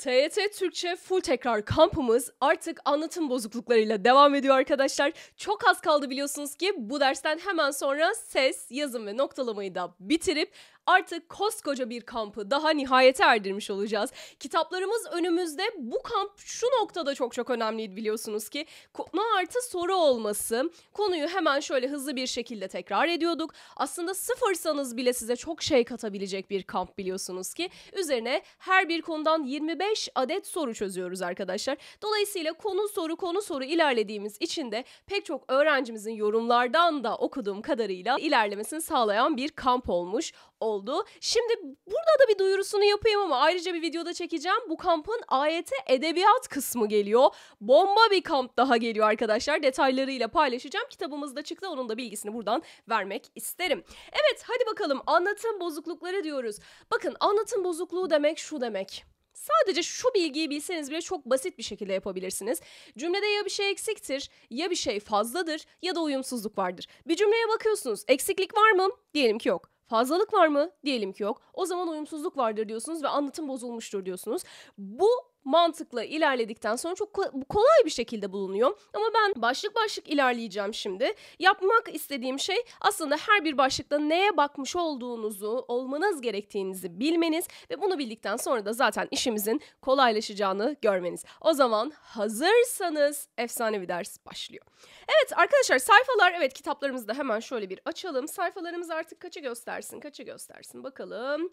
TYT Türkçe Full Tekrar kampımız artık anlatım bozukluklarıyla devam ediyor arkadaşlar. Çok az kaldı biliyorsunuz ki bu dersten hemen sonra ses, yazım ve noktalamayı da bitirip Artık koskoca bir kampı daha nihayete erdirmiş olacağız. Kitaplarımız önümüzde bu kamp şu noktada çok çok önemliydi biliyorsunuz ki. Konu artı soru olması. Konuyu hemen şöyle hızlı bir şekilde tekrar ediyorduk. Aslında sıfırsanız bile size çok şey katabilecek bir kamp biliyorsunuz ki. Üzerine her bir konudan 25 adet soru çözüyoruz arkadaşlar. Dolayısıyla konu soru konu soru ilerlediğimiz için de pek çok öğrencimizin yorumlardan da okuduğum kadarıyla ilerlemesini sağlayan bir kamp olmuş. O oldu. Şimdi burada da bir duyurusunu yapayım ama ayrıca bir videoda çekeceğim. Bu kampın AYT edebiyat kısmı geliyor. Bomba bir kamp daha geliyor arkadaşlar. Detaylarıyla paylaşacağım. Kitabımız da çıktı. Onun da bilgisini buradan vermek isterim. Evet hadi bakalım anlatım bozuklukları diyoruz. Bakın anlatım bozukluğu demek şu demek. Sadece şu bilgiyi bilseniz bile çok basit bir şekilde yapabilirsiniz. Cümlede ya bir şey eksiktir, ya bir şey fazladır, ya da uyumsuzluk vardır. Bir cümleye bakıyorsunuz, eksiklik var mı? Diyelim ki yok. Fazlalık var mı? Diyelim ki yok. O zaman uyumsuzluk vardır diyorsunuz ve anlatım bozulmuştur diyorsunuz. Bu mantıkla ilerledikten sonra çok kolay bir şekilde bulunuyor. Ama ben başlık başlık ilerleyeceğim şimdi. Yapmak istediğim şey aslında her bir başlıkta neye bakmış olduğunuzu, olmanız gerektiğinizi bilmeniz ve bunu bildikten sonra da zaten işimizin kolaylaşacağını görmeniz. O zaman hazırsanız efsane bir ders başlıyor. Evet arkadaşlar sayfalar evet kitaplarımızı da hemen şöyle bir açalım. Sayfalarımız artık kaçı göstersin? Kaçı göstersin bakalım.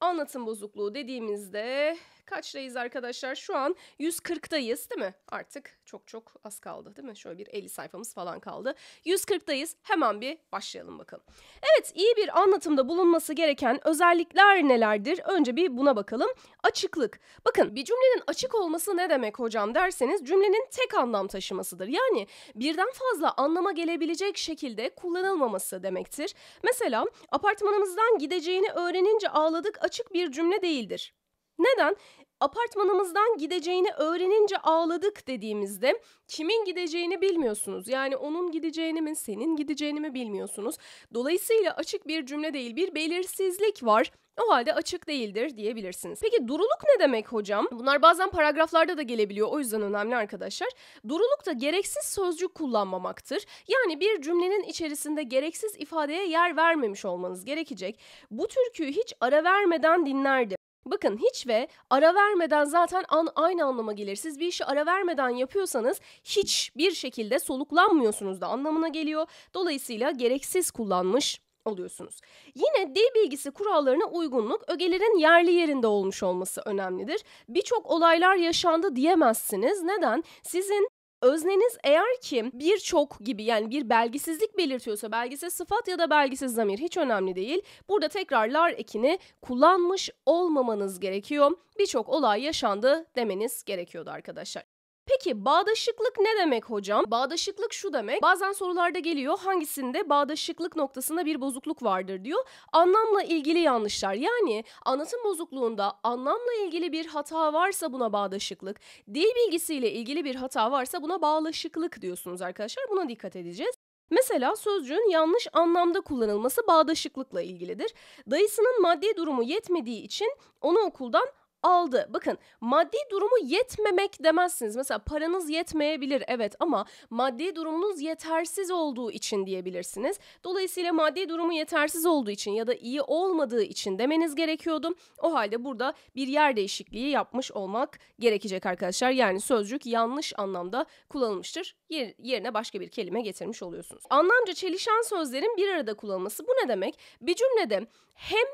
Anlatım bozukluğu dediğimizde kaçtayız arkadaşlar? Şu an 140'dayız değil mi? Artık çok çok az kaldı değil mi? Şöyle bir 50 sayfamız falan kaldı. 140'dayız. Hemen bir başlayalım bakalım. Evet iyi bir anlatımda bulunması gereken özellikler nelerdir? Önce bir buna bakalım. Açıklık. Bakın bir cümlenin açık olması ne demek hocam derseniz cümlenin tek anlam taşımasıdır. Yani birden fazla anlama gelebilecek şekilde kullanılmaması demektir. Mesela apartmanımızdan gideceğini öğrenince ağladık açık bir cümle değildir. Neden? apartmanımızdan gideceğini öğrenince ağladık dediğimizde kimin gideceğini bilmiyorsunuz. Yani onun gideceğini mi, senin gideceğini mi bilmiyorsunuz. Dolayısıyla açık bir cümle değil, bir belirsizlik var. O halde açık değildir diyebilirsiniz. Peki duruluk ne demek hocam? Bunlar bazen paragraflarda da gelebiliyor o yüzden önemli arkadaşlar. Duruluk da gereksiz sözcük kullanmamaktır. Yani bir cümlenin içerisinde gereksiz ifadeye yer vermemiş olmanız gerekecek. Bu türküyü hiç ara vermeden dinlerdim. Bakın hiç ve ara vermeden zaten an, aynı anlama gelir. Siz bir işi ara vermeden yapıyorsanız hiç bir şekilde soluklanmıyorsunuz da anlamına geliyor. Dolayısıyla gereksiz kullanmış oluyorsunuz. Yine D bilgisi kurallarına uygunluk ögelerin yerli yerinde olmuş olması önemlidir. Birçok olaylar yaşandı diyemezsiniz. Neden? Sizin Özneniz eğer ki birçok gibi yani bir belgisizlik belirtiyorsa belgisiz sıfat ya da belgisiz zamir hiç önemli değil. Burada tekrarlar ekini kullanmış olmamanız gerekiyor. Birçok olay yaşandı demeniz gerekiyordu arkadaşlar. Peki bağdaşıklık ne demek hocam? Bağdaşıklık şu demek. Bazen sorularda geliyor hangisinde bağdaşıklık noktasında bir bozukluk vardır diyor. Anlamla ilgili yanlışlar yani anlatım bozukluğunda anlamla ilgili bir hata varsa buna bağdaşıklık, dil bilgisiyle ilgili bir hata varsa buna bağlaşıklık diyorsunuz arkadaşlar. Buna dikkat edeceğiz. Mesela sözcüğün yanlış anlamda kullanılması bağdaşıklıkla ilgilidir. Dayısının maddi durumu yetmediği için onu okuldan aldı. Bakın maddi durumu yetmemek demezsiniz. Mesela paranız yetmeyebilir evet ama maddi durumunuz yetersiz olduğu için diyebilirsiniz. Dolayısıyla maddi durumu yetersiz olduğu için ya da iyi olmadığı için demeniz gerekiyordu. O halde burada bir yer değişikliği yapmış olmak gerekecek arkadaşlar. Yani sözcük yanlış anlamda kullanılmıştır. Yer, yerine başka bir kelime getirmiş oluyorsunuz. Anlamca çelişen sözlerin bir arada kullanılması bu ne demek? Bir cümlede hem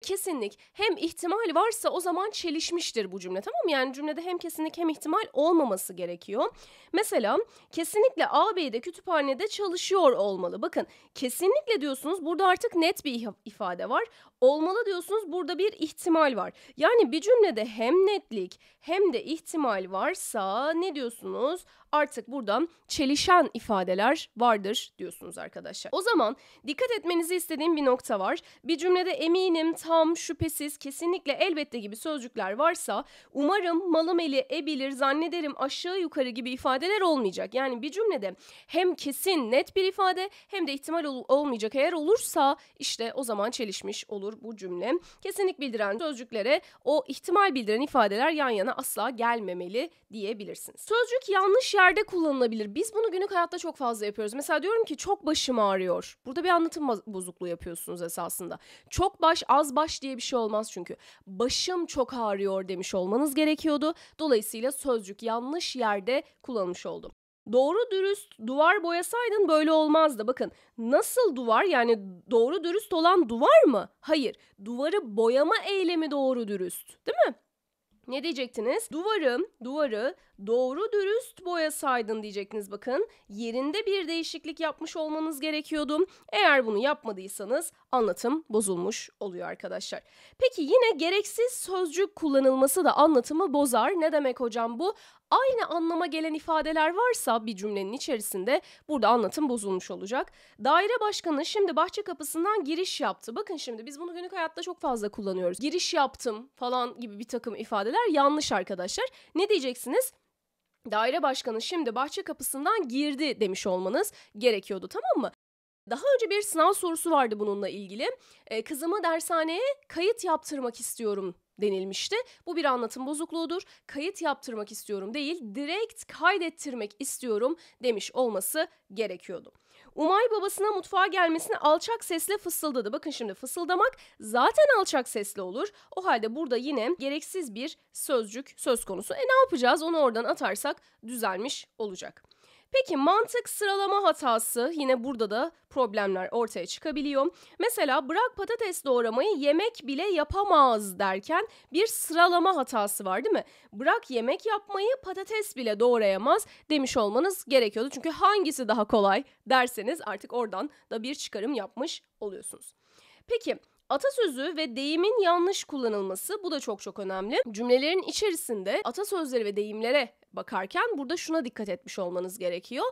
kesinlik hem ihtimal varsa o zaman çelişmiştir bu cümle tamam mı? Yani cümlede hem kesinlik hem ihtimal olmaması gerekiyor. Mesela kesinlikle ağabey kütüphanede çalışıyor olmalı. Bakın kesinlikle diyorsunuz burada artık net bir ifade var olmalı diyorsunuz. Burada bir ihtimal var. Yani bir cümlede hem netlik hem de ihtimal varsa ne diyorsunuz? Artık buradan çelişen ifadeler vardır diyorsunuz arkadaşlar. O zaman dikkat etmenizi istediğim bir nokta var. Bir cümlede eminim, tam, şüphesiz, kesinlikle, elbette gibi sözcükler varsa umarım, malım eli, ebilir, zannederim, aşağı yukarı gibi ifadeler olmayacak. Yani bir cümlede hem kesin, net bir ifade hem de ihtimal ol- olmayacak. Eğer olursa işte o zaman çelişmiş olur olur bu cümle. Kesinlik bildiren sözcüklere o ihtimal bildiren ifadeler yan yana asla gelmemeli diyebilirsin. Sözcük yanlış yerde kullanılabilir. Biz bunu günlük hayatta çok fazla yapıyoruz. Mesela diyorum ki çok başım ağrıyor. Burada bir anlatım bozukluğu yapıyorsunuz esasında. Çok baş az baş diye bir şey olmaz çünkü. Başım çok ağrıyor demiş olmanız gerekiyordu. Dolayısıyla sözcük yanlış yerde kullanmış oldum. Doğru dürüst duvar boyasaydın böyle olmazdı. Bakın nasıl duvar yani doğru dürüst olan duvar mı? Hayır. Duvarı boyama eylemi doğru dürüst. Değil mi? Ne diyecektiniz? Duvarı, duvarı doğru dürüst boyasaydın diyecektiniz bakın. Yerinde bir değişiklik yapmış olmanız gerekiyordu. Eğer bunu yapmadıysanız anlatım bozulmuş oluyor arkadaşlar. Peki yine gereksiz sözcük kullanılması da anlatımı bozar. Ne demek hocam bu? aynı anlama gelen ifadeler varsa bir cümlenin içerisinde burada anlatım bozulmuş olacak. Daire başkanı şimdi bahçe kapısından giriş yaptı. Bakın şimdi biz bunu günlük hayatta çok fazla kullanıyoruz. Giriş yaptım falan gibi bir takım ifadeler yanlış arkadaşlar. Ne diyeceksiniz? Daire başkanı şimdi bahçe kapısından girdi demiş olmanız gerekiyordu tamam mı? Daha önce bir sınav sorusu vardı bununla ilgili. E, kızımı dershaneye kayıt yaptırmak istiyorum denilmişti. Bu bir anlatım bozukluğudur. Kayıt yaptırmak istiyorum değil, direkt kaydettirmek istiyorum demiş olması gerekiyordu. Umay babasına mutfağa gelmesini alçak sesle fısıldadı. Bakın şimdi fısıldamak zaten alçak sesli olur. O halde burada yine gereksiz bir sözcük söz konusu. E ne yapacağız? Onu oradan atarsak düzelmiş olacak. Peki mantık sıralama hatası yine burada da problemler ortaya çıkabiliyor. Mesela bırak patates doğramayı yemek bile yapamaz derken bir sıralama hatası var değil mi? Bırak yemek yapmayı patates bile doğrayamaz demiş olmanız gerekiyordu. Çünkü hangisi daha kolay derseniz artık oradan da bir çıkarım yapmış oluyorsunuz. Peki Atasözü ve deyimin yanlış kullanılması bu da çok çok önemli. Cümlelerin içerisinde atasözleri ve deyimlere bakarken burada şuna dikkat etmiş olmanız gerekiyor.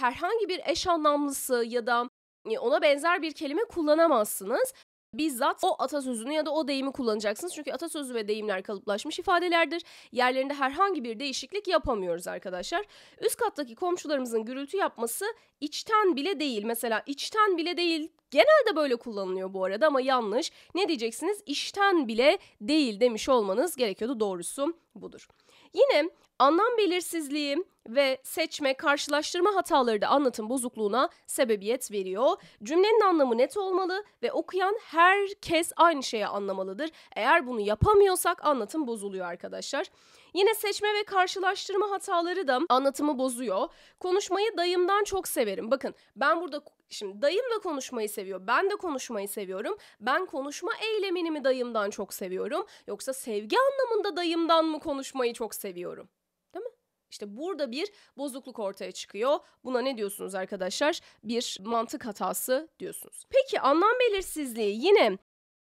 Herhangi bir eş anlamlısı ya da e, ona benzer bir kelime kullanamazsınız bizzat o atasözünü ya da o deyimi kullanacaksınız. Çünkü atasözü ve deyimler kalıplaşmış ifadelerdir. Yerlerinde herhangi bir değişiklik yapamıyoruz arkadaşlar. Üst kattaki komşularımızın gürültü yapması içten bile değil. Mesela içten bile değil Genelde böyle kullanılıyor bu arada ama yanlış. Ne diyeceksiniz? İşten bile değil demiş olmanız gerekiyordu. Doğrusu budur. Yine Anlam belirsizliği ve seçme, karşılaştırma hataları da anlatım bozukluğuna sebebiyet veriyor. Cümlenin anlamı net olmalı ve okuyan herkes aynı şeyi anlamalıdır. Eğer bunu yapamıyorsak anlatım bozuluyor arkadaşlar. Yine seçme ve karşılaştırma hataları da anlatımı bozuyor. Konuşmayı dayımdan çok severim. Bakın ben burada Şimdi dayım da konuşmayı seviyor. Ben de konuşmayı seviyorum. Ben konuşma eylemini mi dayımdan çok seviyorum yoksa sevgi anlamında dayımdan mı konuşmayı çok seviyorum? İşte burada bir bozukluk ortaya çıkıyor. Buna ne diyorsunuz arkadaşlar? Bir mantık hatası diyorsunuz. Peki anlam belirsizliği yine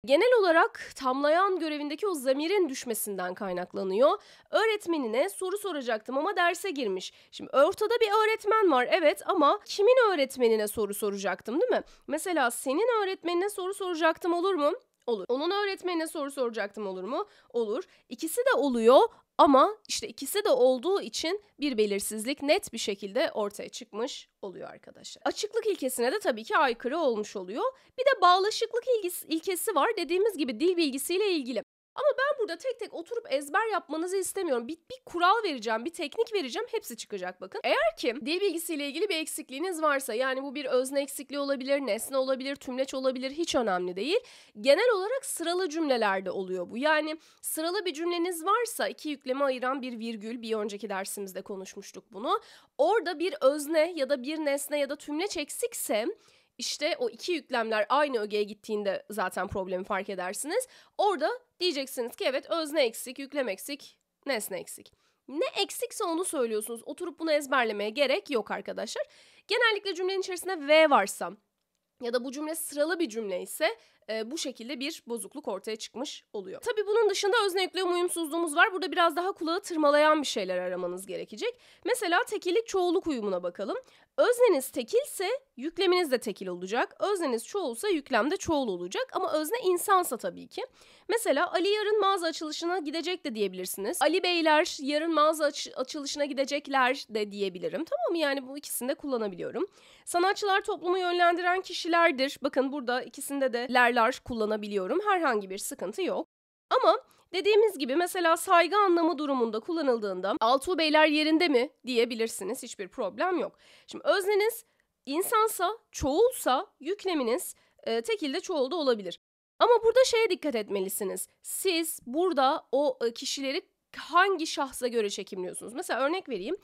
Genel olarak tamlayan görevindeki o zamirin düşmesinden kaynaklanıyor. Öğretmenine soru soracaktım ama derse girmiş. Şimdi ortada bir öğretmen var evet ama kimin öğretmenine soru soracaktım değil mi? Mesela senin öğretmenine soru soracaktım olur mu? Olur. Onun öğretmenine soru soracaktım olur mu? Olur. İkisi de oluyor ama işte ikisi de olduğu için bir belirsizlik net bir şekilde ortaya çıkmış oluyor arkadaşlar. Açıklık ilkesine de tabii ki aykırı olmuş oluyor. Bir de bağlaşıklık ilgisi, ilkesi var. Dediğimiz gibi dil bilgisiyle ilgili. Ama ben burada tek tek oturup ezber yapmanızı istemiyorum. Bir, bir kural vereceğim, bir teknik vereceğim. Hepsi çıkacak bakın. Eğer ki dil bilgisiyle ilgili bir eksikliğiniz varsa yani bu bir özne eksikliği olabilir, nesne olabilir, tümleç olabilir hiç önemli değil. Genel olarak sıralı cümlelerde oluyor bu. Yani sıralı bir cümleniz varsa iki yükleme ayıran bir virgül bir önceki dersimizde konuşmuştuk bunu. Orada bir özne ya da bir nesne ya da tümleç eksikse işte o iki yüklemler aynı ögeye gittiğinde zaten problemi fark edersiniz. Orada Diyeceksiniz ki evet özne eksik, yüklem eksik, nesne eksik. Ne eksikse onu söylüyorsunuz. Oturup bunu ezberlemeye gerek yok arkadaşlar. Genellikle cümlenin içerisinde v varsa ya da bu cümle sıralı bir cümle ise e, bu şekilde bir bozukluk ortaya çıkmış oluyor. Tabii bunun dışında özne yüklem uyumsuzluğumuz var. Burada biraz daha kulağı tırmalayan bir şeyler aramanız gerekecek. Mesela tekillik çoğuluk uyumuna bakalım. Özneniz tekilse yükleminiz de tekil olacak. Özneniz çoğulsa yüklem de çoğul olacak. Ama özne insansa tabii ki. Mesela Ali yarın mağaza açılışına gidecek de diyebilirsiniz. Ali beyler yarın mağaza aç- açılışına gidecekler de diyebilirim. Tamam mı? Yani bu ikisini de kullanabiliyorum. Sanatçılar toplumu yönlendiren kişilerdir. Bakın burada ikisinde de lerler tekrar kullanabiliyorum. Herhangi bir sıkıntı yok. Ama dediğimiz gibi mesela saygı anlamı durumunda kullanıldığında Altuğ Beyler yerinde mi diyebilirsiniz. Hiçbir problem yok. Şimdi özneniz insansa, çoğulsa yükleminiz e, tekilde çoğulda olabilir. Ama burada şeye dikkat etmelisiniz. Siz burada o kişileri hangi şahsa göre çekimliyorsunuz? Mesela örnek vereyim.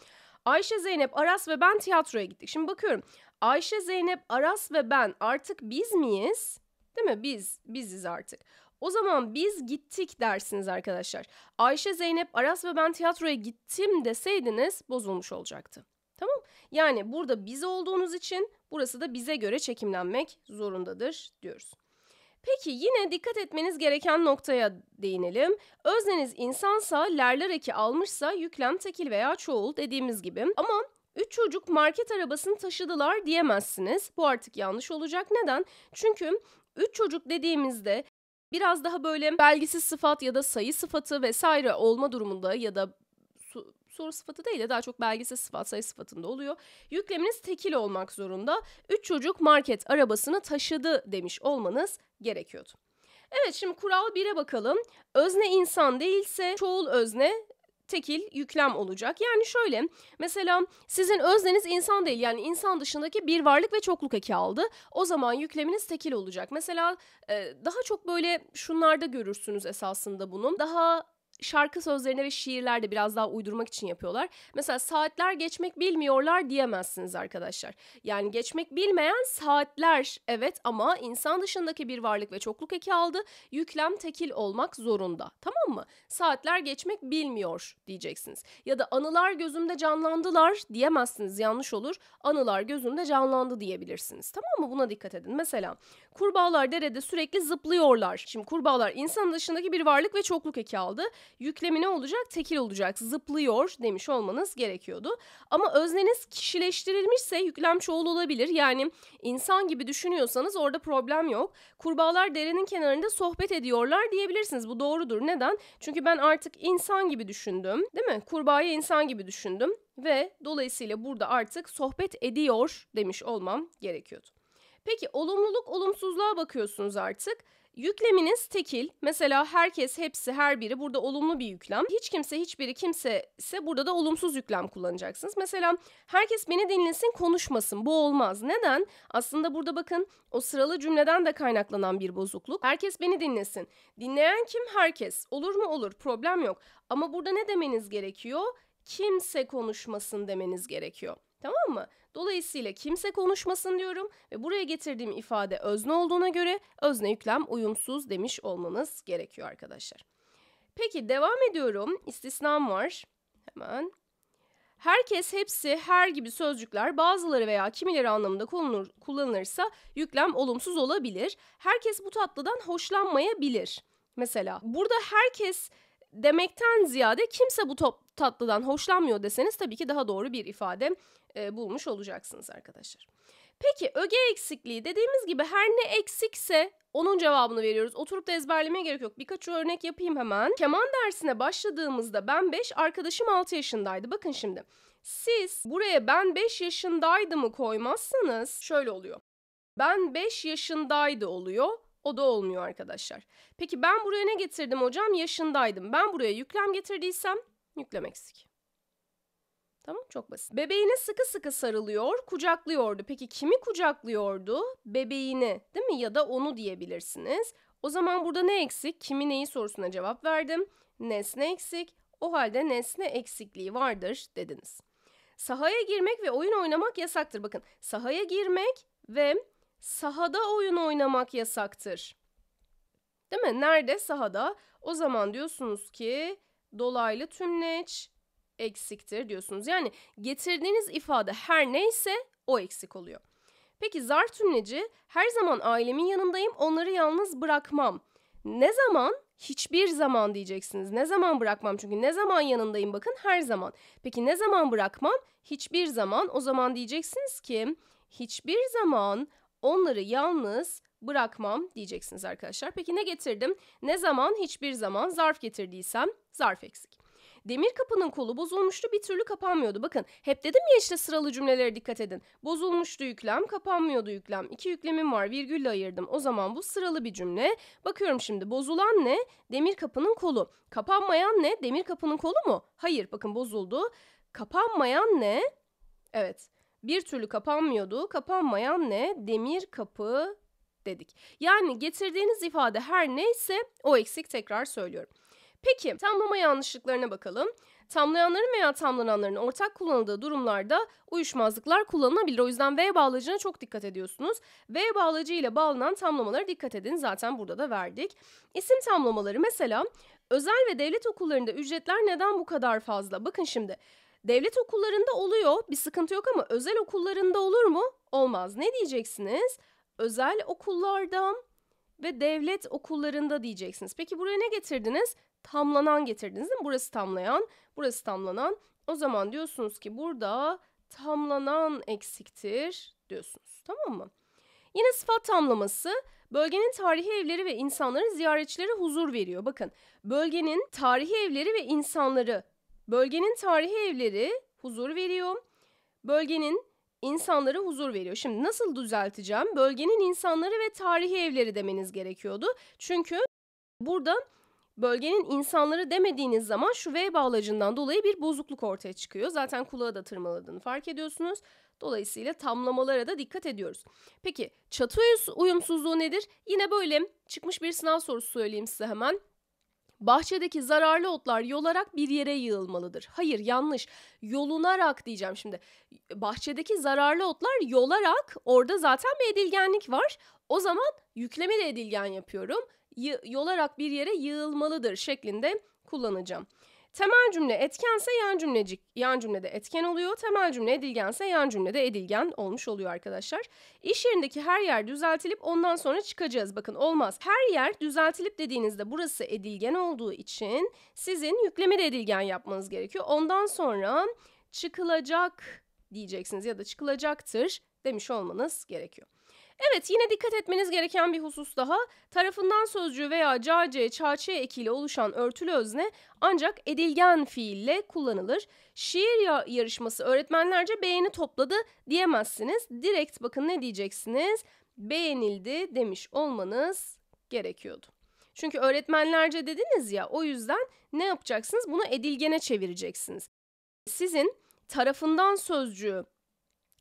Ayşe Zeynep Aras ve ben tiyatroya gittik. Şimdi bakıyorum. Ayşe Zeynep Aras ve ben artık biz miyiz? Değil mi? Biz, biziz artık. O zaman biz gittik dersiniz arkadaşlar. Ayşe, Zeynep, Aras ve ben tiyatroya gittim deseydiniz bozulmuş olacaktı. Tamam? Yani burada biz olduğunuz için burası da bize göre çekimlenmek zorundadır diyoruz. Peki yine dikkat etmeniz gereken noktaya değinelim. Özneniz insansa, lerler eki almışsa yüklem tekil veya çoğul dediğimiz gibi. Ama Üç çocuk market arabasını taşıdılar diyemezsiniz. Bu artık yanlış olacak. Neden? Çünkü Üç çocuk dediğimizde biraz daha böyle belgisiz sıfat ya da sayı sıfatı vesaire olma durumunda ya da soru sıfatı değil de daha çok belgisiz sıfat sayı sıfatında oluyor. Yükleminiz tekil olmak zorunda. Üç çocuk market arabasını taşıdı demiş olmanız gerekiyordu. Evet şimdi kural 1'e bakalım. Özne insan değilse çoğul özne tekil yüklem olacak. Yani şöyle mesela sizin özneniz insan değil yani insan dışındaki bir varlık ve çokluk eki aldı. O zaman yükleminiz tekil olacak. Mesela e, daha çok böyle şunlarda görürsünüz esasında bunun Daha şarkı sözlerine ve şiirlerde biraz daha uydurmak için yapıyorlar. Mesela saatler geçmek bilmiyorlar diyemezsiniz arkadaşlar. Yani geçmek bilmeyen saatler evet ama insan dışındaki bir varlık ve çokluk eki aldı. Yüklem tekil olmak zorunda. Tamam mı? Saatler geçmek bilmiyor diyeceksiniz. Ya da anılar gözümde canlandılar diyemezsiniz. Yanlış olur. Anılar gözümde canlandı diyebilirsiniz. Tamam mı? Buna dikkat edin. Mesela kurbağalar derede sürekli zıplıyorlar. Şimdi kurbağalar insan dışındaki bir varlık ve çokluk eki aldı. Yüklemi ne olacak? Tekil olacak. Zıplıyor demiş olmanız gerekiyordu. Ama özneniz kişileştirilmişse yüklem çoğul olabilir. Yani insan gibi düşünüyorsanız orada problem yok. Kurbağalar derenin kenarında sohbet ediyorlar diyebilirsiniz. Bu doğrudur. Neden? Çünkü ben artık insan gibi düşündüm. Değil mi? Kurbağayı insan gibi düşündüm ve dolayısıyla burada artık sohbet ediyor demiş olmam gerekiyordu. Peki olumluluk olumsuzluğa bakıyorsunuz artık. Yükleminiz tekil. Mesela herkes, hepsi, her biri burada olumlu bir yüklem. Hiç kimse, hiçbiri kimse ise burada da olumsuz yüklem kullanacaksınız. Mesela herkes beni dinlesin, konuşmasın. Bu olmaz. Neden? Aslında burada bakın o sıralı cümleden de kaynaklanan bir bozukluk. Herkes beni dinlesin. Dinleyen kim? Herkes. Olur mu? Olur. Problem yok. Ama burada ne demeniz gerekiyor? Kimse konuşmasın demeniz gerekiyor. Tamam mı? Dolayısıyla kimse konuşmasın diyorum ve buraya getirdiğim ifade özne olduğuna göre özne yüklem uyumsuz demiş olmamız gerekiyor arkadaşlar. Peki devam ediyorum. İstisnam var. Hemen. Herkes, hepsi, her gibi sözcükler bazıları veya kimileri anlamında kullanır, kullanılırsa yüklem olumsuz olabilir. Herkes bu tatlıdan hoşlanmayabilir. Mesela burada herkes demekten ziyade kimse bu top, tatlıdan hoşlanmıyor deseniz tabii ki daha doğru bir ifade e, bulmuş olacaksınız arkadaşlar. Peki öge eksikliği dediğimiz gibi her ne eksikse onun cevabını veriyoruz. Oturup da ezberlemeye gerek yok. Birkaç örnek yapayım hemen. Keman dersine başladığımızda ben 5, arkadaşım 6 yaşındaydı. Bakın şimdi. Siz buraya ben 5 yaşındaydı mı koymazsanız şöyle oluyor. Ben 5 yaşındaydı oluyor. O da olmuyor arkadaşlar. Peki ben buraya ne getirdim hocam? Yaşındaydım. Ben buraya yüklem getirdiysem yüklem eksik. Tamam çok basit. Bebeğine sıkı sıkı sarılıyor, kucaklıyordu. Peki kimi kucaklıyordu? Bebeğini değil mi? Ya da onu diyebilirsiniz. O zaman burada ne eksik? Kimi neyi sorusuna cevap verdim. Nesne eksik. O halde nesne eksikliği vardır dediniz. Sahaya girmek ve oyun oynamak yasaktır. Bakın sahaya girmek ve sahada oyun oynamak yasaktır. Değil mi? Nerede? Sahada. O zaman diyorsunuz ki dolaylı tümleç eksiktir diyorsunuz. Yani getirdiğiniz ifade her neyse o eksik oluyor. Peki zar tümleci her zaman ailemin yanındayım onları yalnız bırakmam. Ne zaman? Hiçbir zaman diyeceksiniz. Ne zaman bırakmam? Çünkü ne zaman yanındayım bakın her zaman. Peki ne zaman bırakmam? Hiçbir zaman. O zaman diyeceksiniz ki hiçbir zaman Onları yalnız bırakmam diyeceksiniz arkadaşlar. Peki ne getirdim? Ne zaman? Hiçbir zaman zarf getirdiysem zarf eksik. Demir kapının kolu bozulmuştu bir türlü kapanmıyordu. Bakın hep dedim ya işte sıralı cümlelere dikkat edin. Bozulmuştu yüklem, kapanmıyordu yüklem. İki yüklemim var virgülle ayırdım. O zaman bu sıralı bir cümle. Bakıyorum şimdi bozulan ne? Demir kapının kolu. Kapanmayan ne? Demir kapının kolu mu? Hayır bakın bozuldu. Kapanmayan ne? Evet bir türlü kapanmıyordu. Kapanmayan ne? Demir kapı dedik. Yani getirdiğiniz ifade her neyse o eksik tekrar söylüyorum. Peki tamlama yanlışlıklarına bakalım. Tamlayanların veya tamlananların ortak kullanıldığı durumlarda uyuşmazlıklar kullanılabilir. O yüzden V bağlacına çok dikkat ediyorsunuz. V bağlacı ile bağlanan tamlamalara dikkat edin. Zaten burada da verdik. İsim tamlamaları mesela özel ve devlet okullarında ücretler neden bu kadar fazla? Bakın şimdi Devlet okullarında oluyor bir sıkıntı yok ama özel okullarında olur mu? Olmaz. Ne diyeceksiniz? Özel okullarda ve devlet okullarında diyeceksiniz. Peki buraya ne getirdiniz? Tamlanan getirdiniz değil mi? Burası tamlayan, burası tamlanan. O zaman diyorsunuz ki burada tamlanan eksiktir diyorsunuz. Tamam mı? Yine sıfat tamlaması bölgenin tarihi evleri ve insanları ziyaretçilere huzur veriyor. Bakın bölgenin tarihi evleri ve insanları Bölgenin tarihi evleri huzur veriyor. Bölgenin insanları huzur veriyor. Şimdi nasıl düzelteceğim? Bölgenin insanları ve tarihi evleri demeniz gerekiyordu. Çünkü burada bölgenin insanları demediğiniz zaman şu V bağlacından dolayı bir bozukluk ortaya çıkıyor. Zaten kulağı da tırmaladığını fark ediyorsunuz. Dolayısıyla tamlamalara da dikkat ediyoruz. Peki çatı uyumsuzluğu nedir? Yine böyle çıkmış bir sınav sorusu söyleyeyim size hemen. Bahçedeki zararlı otlar yolarak bir yere yığılmalıdır. Hayır yanlış. Yolunarak diyeceğim şimdi. Bahçedeki zararlı otlar yolarak orada zaten bir edilgenlik var. O zaman yükleme de edilgen yapıyorum. Y- yolarak bir yere yığılmalıdır şeklinde kullanacağım. Temel cümle etkense yan cümlecik, yan cümlede etken oluyor. Temel cümle edilgense yan cümlede edilgen olmuş oluyor arkadaşlar. İş yerindeki her yer düzeltilip ondan sonra çıkacağız. Bakın olmaz. Her yer düzeltilip dediğinizde burası edilgen olduğu için sizin yükleme de edilgen yapmanız gerekiyor. Ondan sonra çıkılacak diyeceksiniz ya da çıkılacaktır demiş olmanız gerekiyor. Evet yine dikkat etmeniz gereken bir husus daha. Tarafından sözcüğü veya cc, çaçe ekiyle oluşan örtülü özne ancak edilgen fiille kullanılır. Şiir yarışması öğretmenlerce beğeni topladı diyemezsiniz. Direkt bakın ne diyeceksiniz? Beğenildi demiş olmanız gerekiyordu. Çünkü öğretmenlerce dediniz ya o yüzden ne yapacaksınız? Bunu edilgene çevireceksiniz. Sizin tarafından sözcüğü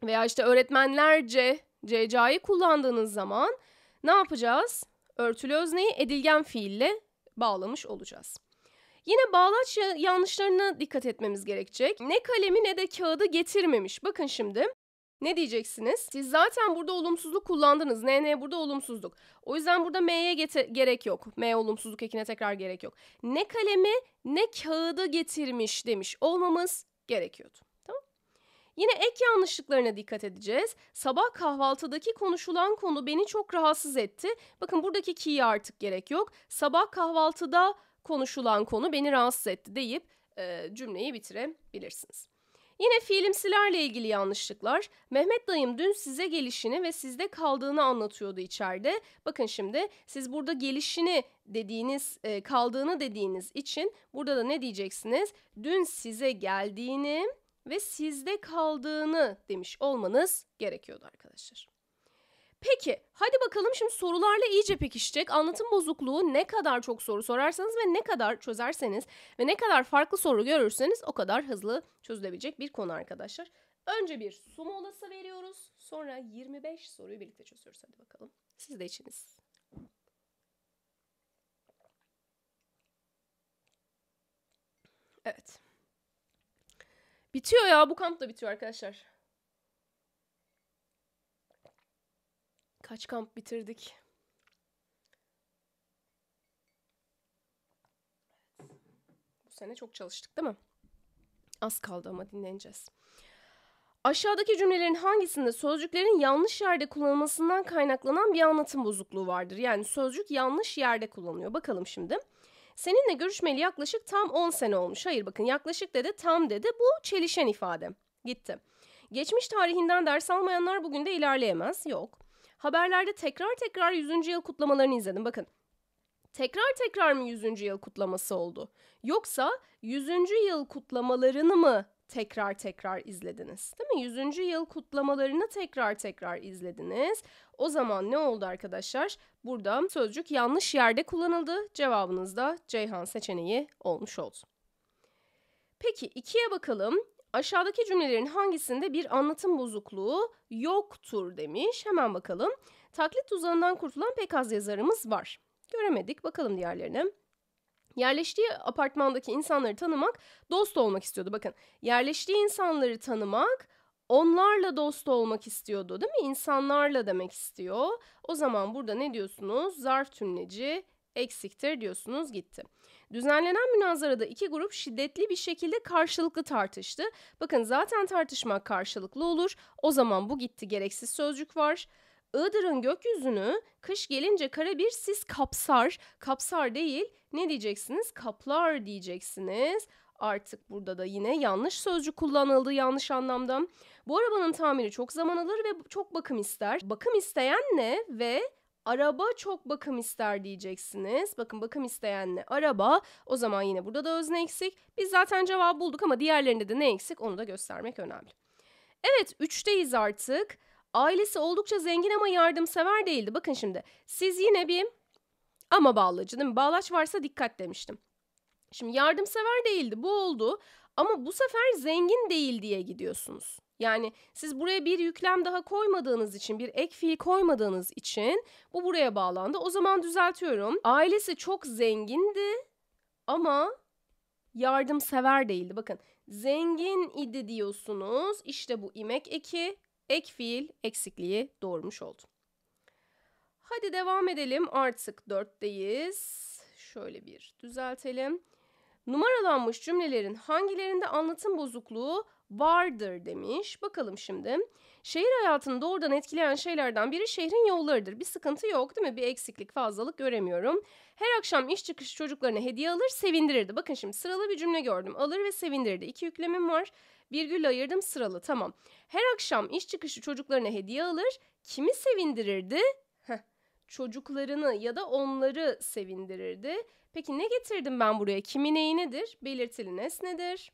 veya işte öğretmenlerce CCA'yı kullandığınız zaman ne yapacağız? Örtülü özneyi edilgen fiille bağlamış olacağız. Yine bağlaç yanlışlarına dikkat etmemiz gerekecek. Ne kalemi ne de kağıdı getirmemiş. Bakın şimdi ne diyeceksiniz? Siz zaten burada olumsuzluk kullandınız. NN burada olumsuzluk. O yüzden burada M'ye gerek yok. M olumsuzluk ekine tekrar gerek yok. Ne kalemi ne kağıdı getirmiş demiş olmamız gerekiyordu. Yine ek yanlışlıklarına dikkat edeceğiz. Sabah kahvaltıdaki konuşulan konu beni çok rahatsız etti. Bakın buradaki ki'ye artık gerek yok. Sabah kahvaltıda konuşulan konu beni rahatsız etti deyip e, cümleyi bitirebilirsiniz. Yine fiilimsilerle ilgili yanlışlıklar. Mehmet dayım dün size gelişini ve sizde kaldığını anlatıyordu içeride. Bakın şimdi siz burada gelişini dediğiniz, e, kaldığını dediğiniz için burada da ne diyeceksiniz? Dün size geldiğini, ve sizde kaldığını demiş olmanız gerekiyordu arkadaşlar. Peki hadi bakalım şimdi sorularla iyice pekişecek. Anlatım bozukluğu ne kadar çok soru sorarsanız ve ne kadar çözerseniz ve ne kadar farklı soru görürseniz o kadar hızlı çözülebilecek bir konu arkadaşlar. Önce bir su molası veriyoruz. Sonra 25 soruyu birlikte çözüyoruz. Hadi bakalım. Siz de içiniz. Evet. Bitiyor ya bu kamp da bitiyor arkadaşlar. Kaç kamp bitirdik? Bu sene çok çalıştık değil mi? Az kaldı ama dinleneceğiz. Aşağıdaki cümlelerin hangisinde sözcüklerin yanlış yerde kullanılmasından kaynaklanan bir anlatım bozukluğu vardır? Yani sözcük yanlış yerde kullanılıyor. Bakalım şimdi. Seninle görüşmeli yaklaşık tam 10 sene olmuş. Hayır bakın yaklaşık dedi tam dedi. Bu çelişen ifade. Gitti. Geçmiş tarihinden ders almayanlar bugün de ilerleyemez. Yok. Haberlerde tekrar tekrar 100. yıl kutlamalarını izledim. Bakın tekrar tekrar mı 100. yıl kutlaması oldu? Yoksa 100. yıl kutlamalarını mı tekrar tekrar izlediniz. Değil mi? 100. yıl kutlamalarını tekrar tekrar izlediniz. O zaman ne oldu arkadaşlar? Burada sözcük yanlış yerde kullanıldı. Cevabınız da Ceyhan seçeneği olmuş oldu. Peki ikiye bakalım. Aşağıdaki cümlelerin hangisinde bir anlatım bozukluğu yoktur demiş. Hemen bakalım. Taklit tuzağından kurtulan pek az yazarımız var. Göremedik. Bakalım diğerlerine. Yerleştiği apartmandaki insanları tanımak, dost olmak istiyordu. Bakın yerleştiği insanları tanımak, onlarla dost olmak istiyordu değil mi? İnsanlarla demek istiyor. O zaman burada ne diyorsunuz? Zarf tümleci eksiktir diyorsunuz gitti. Düzenlenen münazarada iki grup şiddetli bir şekilde karşılıklı tartıştı. Bakın zaten tartışmak karşılıklı olur. O zaman bu gitti gereksiz sözcük var. Iğdır'ın gökyüzünü kış gelince kara bir sis kapsar. Kapsar değil ne diyeceksiniz? Kaplar diyeceksiniz. Artık burada da yine yanlış sözcük kullanıldı yanlış anlamda. Bu arabanın tamiri çok zaman alır ve çok bakım ister. Bakım isteyen ne ve araba çok bakım ister diyeceksiniz. Bakın bakım isteyen ne? araba o zaman yine burada da özne eksik. Biz zaten cevabı bulduk ama diğerlerinde de ne eksik onu da göstermek önemli. Evet üçteyiz artık. Ailesi oldukça zengin ama yardımsever değildi. Bakın şimdi siz yine bir ama bağlacı değil mi? Bağlaç varsa dikkat demiştim. Şimdi yardımsever değildi bu oldu ama bu sefer zengin değil diye gidiyorsunuz. Yani siz buraya bir yüklem daha koymadığınız için, bir ek fiil koymadığınız için bu buraya bağlandı. O zaman düzeltiyorum. Ailesi çok zengindi ama yardımsever değildi. Bakın zengin idi diyorsunuz. İşte bu imek eki ek fiil eksikliği doğurmuş oldu. Hadi devam edelim. Artık dörtteyiz. Şöyle bir düzeltelim. Numaralanmış cümlelerin hangilerinde anlatım bozukluğu vardır demiş. Bakalım şimdi. Şehir hayatını doğrudan etkileyen şeylerden biri şehrin yollarıdır. Bir sıkıntı yok değil mi? Bir eksiklik, fazlalık göremiyorum. Her akşam iş çıkışı çocuklarına hediye alır, sevindirirdi. Bakın şimdi sıralı bir cümle gördüm. Alır ve sevindirirdi. İki yüklemim var. Virgül ayırdım sıralı tamam. Her akşam iş çıkışı çocuklarına hediye alır. Kimi sevindirirdi? Heh, çocuklarını ya da onları sevindirirdi. Peki ne getirdim ben buraya? Kimi neyi nedir? Belirtili nesnedir.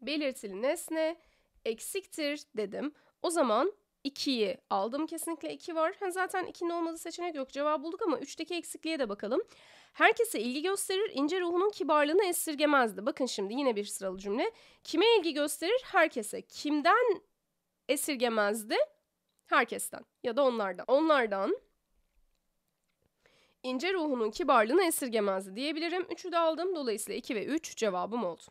Belirtili nesne eksiktir dedim. O zaman 2'yi aldım. Kesinlikle 2 var. Ha, zaten 2'nin olmadığı seçenek yok. Cevabı bulduk ama 3'teki eksikliğe de bakalım. Herkese ilgi gösterir, ince ruhunun kibarlığını esirgemezdi. Bakın şimdi yine bir sıralı cümle. Kime ilgi gösterir? Herkese. Kimden esirgemezdi? Herkesten ya da onlardan. Onlardan ince ruhunun kibarlığını esirgemezdi diyebilirim. Üçü de aldım. Dolayısıyla 2 ve 3 cevabım oldu.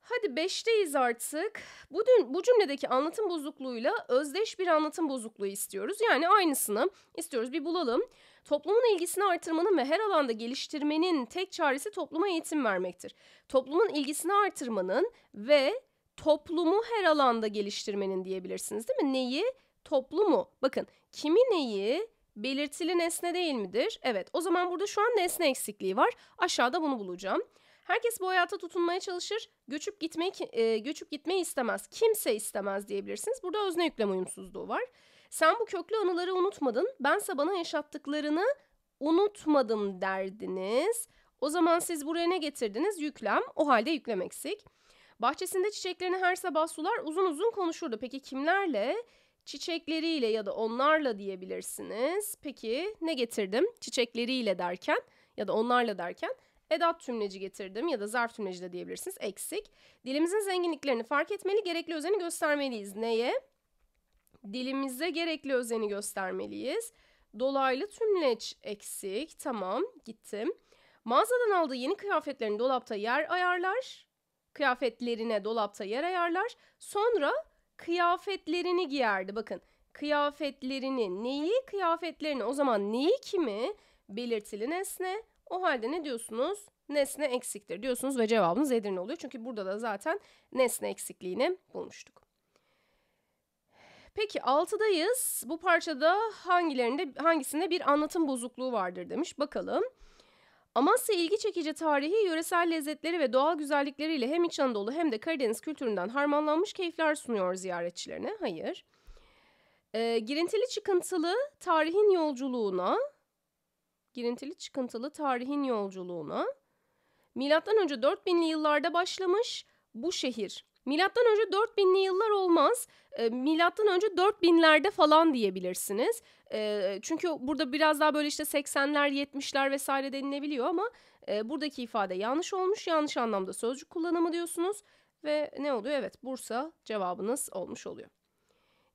Hadi beşteyiz artık. Bu, dün, bu cümledeki anlatım bozukluğuyla özdeş bir anlatım bozukluğu istiyoruz. Yani aynısını istiyoruz. Bir bulalım. Toplumun ilgisini artırmanın ve her alanda geliştirmenin tek çaresi topluma eğitim vermektir. Toplumun ilgisini artırmanın ve toplumu her alanda geliştirmenin diyebilirsiniz değil mi? Neyi? Toplumu. Bakın kimi neyi belirtili nesne değil midir? Evet o zaman burada şu an nesne eksikliği var. Aşağıda bunu bulacağım. Herkes bu hayata tutunmaya çalışır. Göçüp gitmeyi, e, göçüp gitmeyi istemez. Kimse istemez diyebilirsiniz. Burada özne yüklem uyumsuzluğu var. Sen bu köklü anıları unutmadın. Bense bana yaşattıklarını unutmadım derdiniz. O zaman siz buraya ne getirdiniz? Yüklem. O halde yüklem eksik. Bahçesinde çiçeklerini her sabah sular uzun uzun konuşurdu. Peki kimlerle? Çiçekleriyle ya da onlarla diyebilirsiniz. Peki ne getirdim? Çiçekleriyle derken ya da onlarla derken edat tümleci getirdim ya da zarf tümleci de diyebilirsiniz. Eksik. Dilimizin zenginliklerini fark etmeli, gerekli özeni göstermeliyiz. Neye? Dilimize gerekli özeni göstermeliyiz. Dolaylı tümleç eksik. Tamam gittim. Mağazadan aldığı yeni kıyafetlerini dolapta yer ayarlar. Kıyafetlerine dolapta yer ayarlar. Sonra kıyafetlerini giyerdi. Bakın kıyafetlerini neyi kıyafetlerini o zaman neyi kimi belirtili nesne. O halde ne diyorsunuz? Nesne eksiktir diyorsunuz ve cevabınız Edirne oluyor. Çünkü burada da zaten nesne eksikliğini bulmuştuk. Peki 6'dayız. Bu parçada hangilerinde hangisinde bir anlatım bozukluğu vardır demiş. Bakalım. Amasya ilgi çekici tarihi, yöresel lezzetleri ve doğal güzellikleriyle hem İç Anadolu hem de Karadeniz kültüründen harmanlanmış keyifler sunuyor ziyaretçilerine. Hayır. E, girintili çıkıntılı tarihin yolculuğuna girintili çıkıntılı tarihin yolculuğuna milattan önce 4000'li yıllarda başlamış bu şehir Milattan önce 4000'li yıllar olmaz. E, milattan önce 4000'lerde falan diyebilirsiniz. E, çünkü burada biraz daha böyle işte 80'ler, 70'ler vesaire denilebiliyor ama e, buradaki ifade yanlış olmuş. Yanlış anlamda sözcük kullanımı diyorsunuz ve ne oluyor? Evet, Bursa cevabınız olmuş oluyor.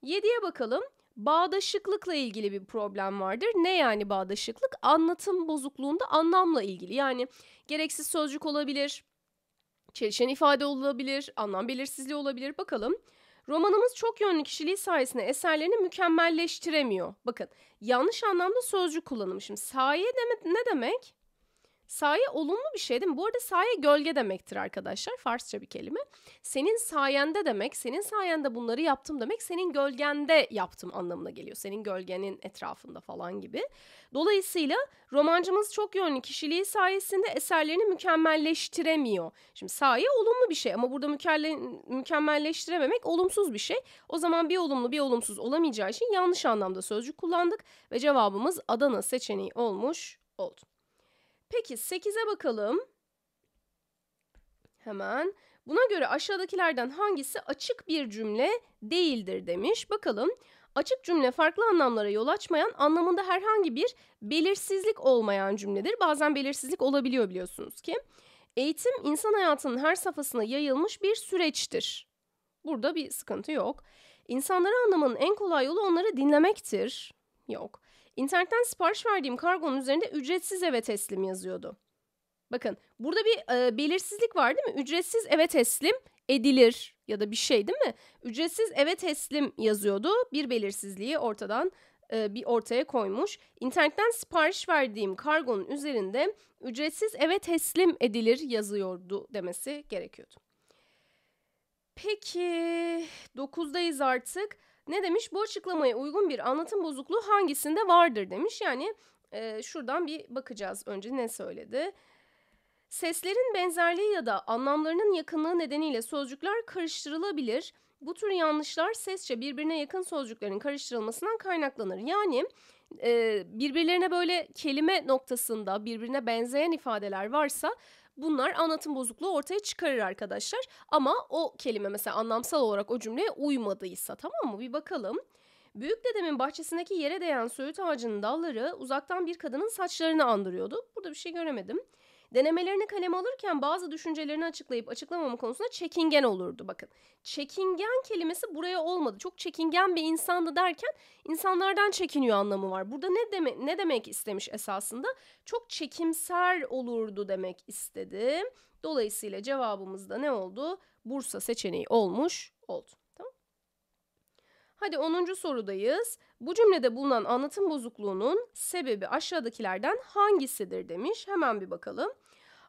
7'ye bakalım. Bağdaşıklıkla ilgili bir problem vardır. Ne yani bağdaşıklık? Anlatım bozukluğunda anlamla ilgili. Yani gereksiz sözcük olabilir Çelişen ifade olabilir, anlam belirsizliği olabilir. Bakalım. Romanımız çok yönlü kişiliği sayesinde eserlerini mükemmelleştiremiyor. Bakın yanlış anlamda sözcük kullanmışım Saye deme ne demek? Saye olumlu bir şey değil mi? Bu arada saye gölge demektir arkadaşlar. Farsça bir kelime. Senin sayende demek, senin sayende bunları yaptım demek, senin gölgende yaptım anlamına geliyor. Senin gölgenin etrafında falan gibi. Dolayısıyla romancımız çok yönlü kişiliği sayesinde eserlerini mükemmelleştiremiyor. Şimdi saye olumlu bir şey ama burada mükemmelleştirememek olumsuz bir şey. O zaman bir olumlu bir olumsuz olamayacağı için yanlış anlamda sözcük kullandık ve cevabımız Adana seçeneği olmuş oldu. Peki 8'e bakalım. Hemen. Buna göre aşağıdakilerden hangisi açık bir cümle değildir demiş. Bakalım. Açık cümle farklı anlamlara yol açmayan, anlamında herhangi bir belirsizlik olmayan cümledir. Bazen belirsizlik olabiliyor biliyorsunuz ki. Eğitim insan hayatının her safhasına yayılmış bir süreçtir. Burada bir sıkıntı yok. İnsanları anlamanın en kolay yolu onları dinlemektir. Yok. İnternetten sipariş verdiğim kargonun üzerinde ücretsiz eve teslim yazıyordu. Bakın burada bir e, belirsizlik var değil mi? Ücretsiz eve teslim edilir ya da bir şey değil mi? Ücretsiz eve teslim yazıyordu. Bir belirsizliği ortadan e, bir ortaya koymuş. İnternetten sipariş verdiğim kargonun üzerinde ücretsiz eve teslim edilir yazıyordu demesi gerekiyordu. Peki 9'dayız artık. Ne demiş? Bu açıklamaya uygun bir anlatım bozukluğu hangisinde vardır demiş. Yani e, şuradan bir bakacağız önce ne söyledi. Seslerin benzerliği ya da anlamlarının yakınlığı nedeniyle sözcükler karıştırılabilir. Bu tür yanlışlar sesçe birbirine yakın sözcüklerin karıştırılmasından kaynaklanır. Yani e, birbirlerine böyle kelime noktasında birbirine benzeyen ifadeler varsa bunlar anlatım bozukluğu ortaya çıkarır arkadaşlar. Ama o kelime mesela anlamsal olarak o cümleye uymadıysa tamam mı? Bir bakalım. Büyük dedemin bahçesindeki yere değen söğüt ağacının dalları uzaktan bir kadının saçlarını andırıyordu. Burada bir şey göremedim. Denemelerini kaleme alırken bazı düşüncelerini açıklayıp açıklamama konusunda çekingen olurdu bakın. Çekingen kelimesi buraya olmadı. Çok çekingen bir insandı derken insanlardan çekiniyor anlamı var. Burada ne demek ne demek istemiş esasında? Çok çekimser olurdu demek istedi. Dolayısıyla cevabımız da ne oldu? Bursa seçeneği olmuş oldu. Hadi 10. sorudayız. Bu cümlede bulunan anlatım bozukluğunun sebebi aşağıdakilerden hangisidir demiş. Hemen bir bakalım.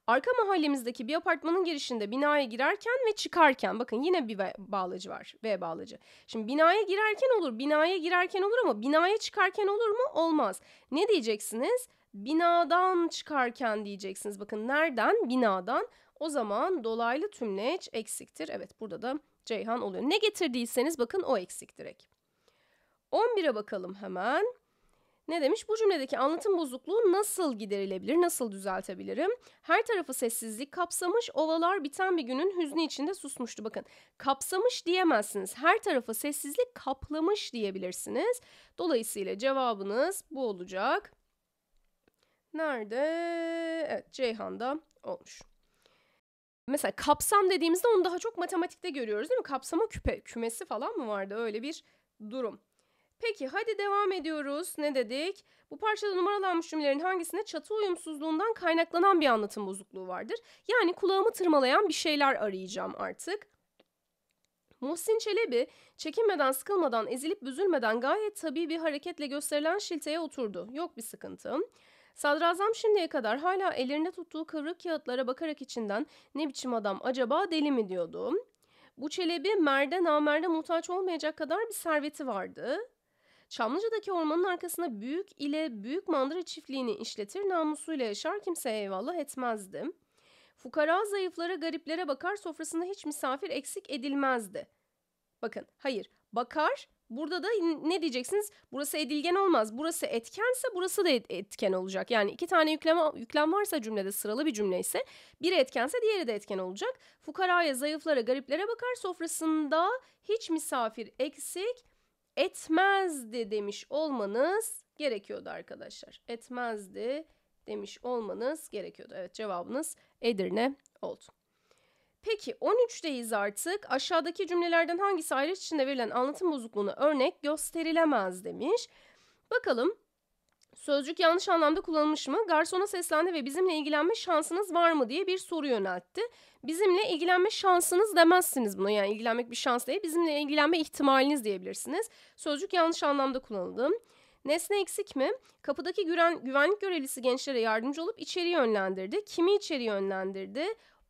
Arka mahallemizdeki bir apartmanın girişinde binaya girerken ve çıkarken bakın yine bir bağlacı var. V bağlacı. Şimdi binaya girerken olur, binaya girerken olur ama binaya çıkarken olur mu? Olmaz. Ne diyeceksiniz? Binadan çıkarken diyeceksiniz. Bakın nereden? Binadan. O zaman dolaylı tümleç eksiktir. Evet burada da Ceyhan oluyor. Ne getirdiyseniz bakın o eksik direkt. 11'e bakalım hemen. Ne demiş? Bu cümledeki anlatım bozukluğu nasıl giderilebilir, nasıl düzeltebilirim? Her tarafı sessizlik kapsamış, ovalar biten bir günün hüznü içinde susmuştu. Bakın kapsamış diyemezsiniz. Her tarafı sessizlik kaplamış diyebilirsiniz. Dolayısıyla cevabınız bu olacak. Nerede? Evet Ceyhan'da olmuş mesela kapsam dediğimizde onu daha çok matematikte görüyoruz değil mi? Kapsama küpe, kümesi falan mı vardı? Öyle bir durum. Peki hadi devam ediyoruz. Ne dedik? Bu parçada numaralanmış cümlelerin hangisinde çatı uyumsuzluğundan kaynaklanan bir anlatım bozukluğu vardır? Yani kulağımı tırmalayan bir şeyler arayacağım artık. Muhsin Çelebi çekinmeden, sıkılmadan, ezilip büzülmeden gayet tabii bir hareketle gösterilen şilteye oturdu. Yok bir sıkıntım. Sadrazam şimdiye kadar hala ellerinde tuttuğu kıvrık kağıtlara bakarak içinden ne biçim adam acaba deli mi diyordu. Bu Çelebi merde namerde muhtaç olmayacak kadar bir serveti vardı. Çamlıca'daki ormanın arkasına büyük ile büyük mandıra çiftliğini işletir namusuyla yaşar kimseye eyvallah etmezdi. Fukara zayıflara gariplere bakar sofrasında hiç misafir eksik edilmezdi. Bakın hayır bakar Burada da ne diyeceksiniz? Burası edilgen olmaz. Burası etkense burası da etken olacak. Yani iki tane yükleme, yüklem varsa cümlede sıralı bir cümle ise biri etkense diğeri de etken olacak. Fukaraya, zayıflara, gariplere bakar sofrasında hiç misafir eksik etmezdi demiş olmanız gerekiyordu arkadaşlar. Etmezdi demiş olmanız gerekiyordu. Evet cevabınız Edirne oldu. Peki 13'teyiz artık. Aşağıdaki cümlelerden hangisi ayrıç içinde verilen anlatım bozukluğuna örnek gösterilemez demiş. Bakalım sözcük yanlış anlamda kullanılmış mı? Garsona seslendi ve bizimle ilgilenme şansınız var mı diye bir soru yöneltti. Bizimle ilgilenme şansınız demezsiniz buna. Yani ilgilenmek bir şans değil. Bizimle ilgilenme ihtimaliniz diyebilirsiniz. Sözcük yanlış anlamda kullanıldı. Nesne eksik mi? Kapıdaki güven, güvenlik görevlisi gençlere yardımcı olup içeri yönlendirdi. Kimi içeri yönlendirdi?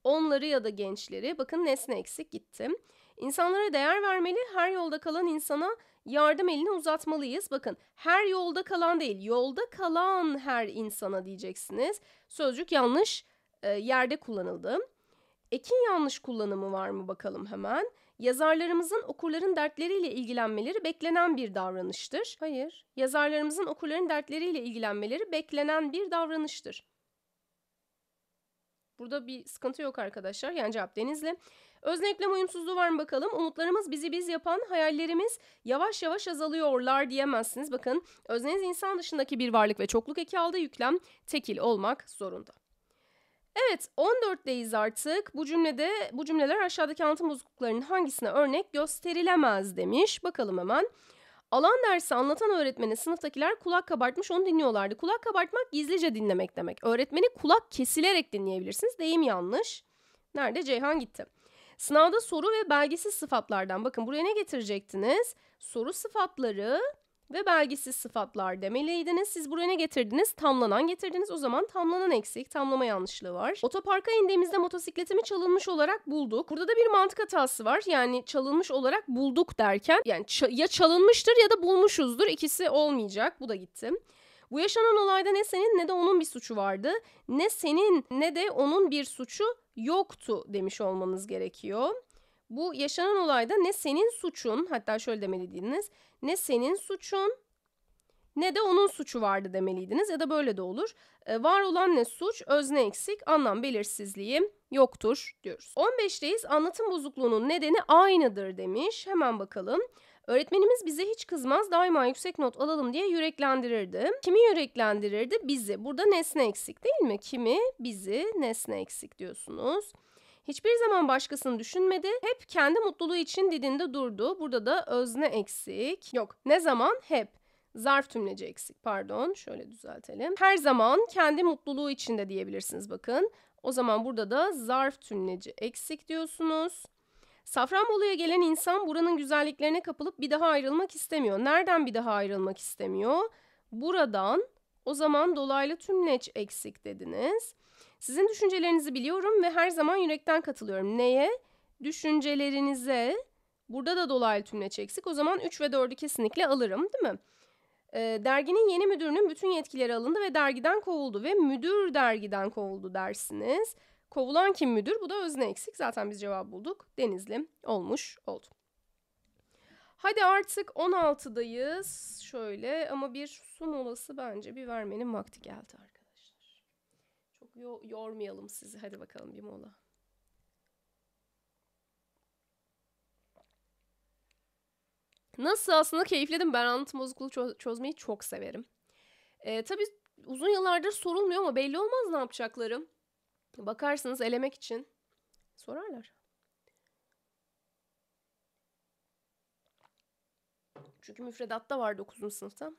onları ya da gençleri bakın nesne eksik gittim. İnsanlara değer vermeli, her yolda kalan insana yardım elini uzatmalıyız. Bakın her yolda kalan değil, yolda kalan her insana diyeceksiniz. Sözcük yanlış e, yerde kullanıldı. Ekin yanlış kullanımı var mı bakalım hemen. Yazarlarımızın okurların dertleriyle ilgilenmeleri beklenen bir davranıştır. Hayır, yazarlarımızın okurların dertleriyle ilgilenmeleri beklenen bir davranıştır. Burada bir sıkıntı yok arkadaşlar. Yani cevap Denizli. Özneklem uyumsuzluğu var mı bakalım? Umutlarımız bizi biz yapan hayallerimiz yavaş yavaş azalıyorlar diyemezsiniz. Bakın özneniz insan dışındaki bir varlık ve çokluk eki aldığı yüklem tekil olmak zorunda. Evet 14'teyiz artık. Bu cümlede bu cümleler aşağıdaki anlatım bozukluklarının hangisine örnek gösterilemez demiş. Bakalım hemen. Alan dersi anlatan öğretmene sınıftakiler kulak kabartmış onu dinliyorlardı. Kulak kabartmak gizlice dinlemek demek. Öğretmeni kulak kesilerek dinleyebilirsiniz. Deyim yanlış. Nerede Ceyhan gitti. Sınavda soru ve belgesiz sıfatlardan bakın buraya ne getirecektiniz? Soru sıfatları ve belgisiz sıfatlar demeliydiniz. Siz buraya ne getirdiniz? Tamlanan getirdiniz. O zaman tamlanan eksik, tamlama yanlışlığı var. Otoparka indiğimizde motosikletimi çalınmış olarak bulduk. Burada da bir mantık hatası var. Yani çalınmış olarak bulduk derken yani ya çalınmıştır ya da bulmuşuzdur. İkisi olmayacak. Bu da gitti. Bu yaşanan olayda ne senin ne de onun bir suçu vardı. Ne senin ne de onun bir suçu yoktu demiş olmanız gerekiyor. Bu yaşanan olayda ne senin suçun hatta şöyle demeliydiniz ne senin suçun ne de onun suçu vardı demeliydiniz ya da böyle de olur. E, var olan ne suç, özne eksik, anlam belirsizliği yoktur diyoruz. 15'teyiz anlatım bozukluğunun nedeni aynıdır demiş. Hemen bakalım. Öğretmenimiz bize hiç kızmaz daima yüksek not alalım diye yüreklendirirdi. Kimi yüreklendirirdi? Bizi. Burada nesne eksik değil mi? Kimi? Bizi. Nesne eksik diyorsunuz. Hiçbir zaman başkasını düşünmedi. Hep kendi mutluluğu için didinde durdu. Burada da özne eksik. Yok ne zaman? Hep. Zarf tümleci eksik pardon. Şöyle düzeltelim. Her zaman kendi mutluluğu içinde diyebilirsiniz bakın. O zaman burada da zarf tümleci eksik diyorsunuz. Safranbolu'ya gelen insan buranın güzelliklerine kapılıp bir daha ayrılmak istemiyor. Nereden bir daha ayrılmak istemiyor? Buradan o zaman dolaylı tümleç eksik dediniz. Sizin düşüncelerinizi biliyorum ve her zaman yürekten katılıyorum. Neye? Düşüncelerinize. Burada da dolaylı tümle çeksik, O zaman 3 ve 4'ü kesinlikle alırım değil mi? E, derginin yeni müdürünün bütün yetkileri alındı ve dergiden kovuldu ve müdür dergiden kovuldu dersiniz. Kovulan kim müdür? Bu da özne eksik. Zaten biz cevap bulduk. Denizli olmuş oldu. Hadi artık 16'dayız. Şöyle ama bir su molası bence bir vermenin vakti geldi artık yo yormayalım sizi. Hadi bakalım bir mola. Nasıl aslında keyifledim. Ben anlatım bozukluğu çö- çözmeyi çok severim. Ee, tabii uzun yıllardır sorulmuyor ama belli olmaz ne yapacakları. Bakarsınız elemek için sorarlar. Çünkü müfredatta var 9. sınıfta.